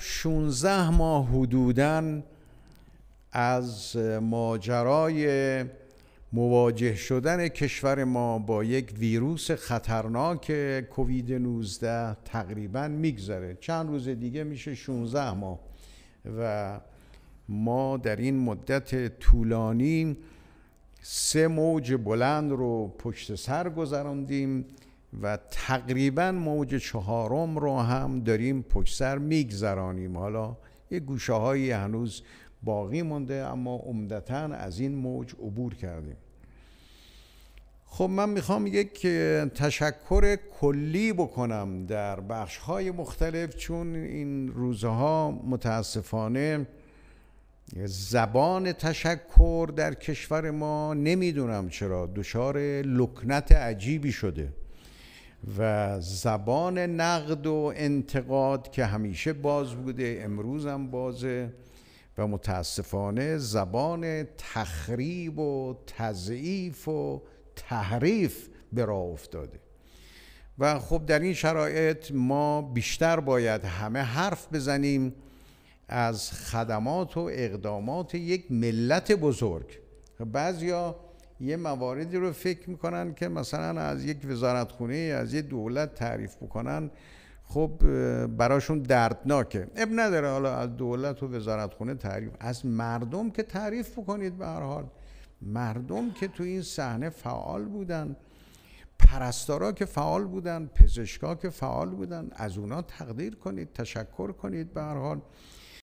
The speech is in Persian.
16 ماه حدودا از ماجرای مواجه شدن کشور ما با یک ویروس خطرناک کووید 19 تقریبا میگذره چند روز دیگه میشه 16 ماه و ما در این مدت طولانی سه موج بلند رو پشت سر گذراندیم و تقریبا موج چهارم رو هم داریم پشت سر میگذرانیم حالا یه گوشه هایی هنوز باقی مونده اما عمدتا از این موج عبور کردیم خب من میخوام یک تشکر کلی بکنم در بخش های مختلف چون این روزها متاسفانه زبان تشکر در کشور ما نمیدونم چرا دچار لکنت عجیبی شده و زبان نقد و انتقاد که همیشه باز بوده امروز هم بازه و متاسفانه زبان تخریب و تضعیف و تحریف به راه افتاده و خب در این شرایط ما بیشتر باید همه حرف بزنیم از خدمات و اقدامات یک ملت بزرگ بعضیا یه مواردی رو فکر میکنن که مثلا از یک وزارتخونه از یه دولت تعریف بکنن خب براشون دردناکه اب نداره حالا از دولت و وزارتخونه تعریف از مردم که تعریف بکنید به هر حال مردم که تو این صحنه فعال بودن پرستارا که فعال بودن پزشکا که فعال بودن از اونا تقدیر کنید تشکر کنید به هر حال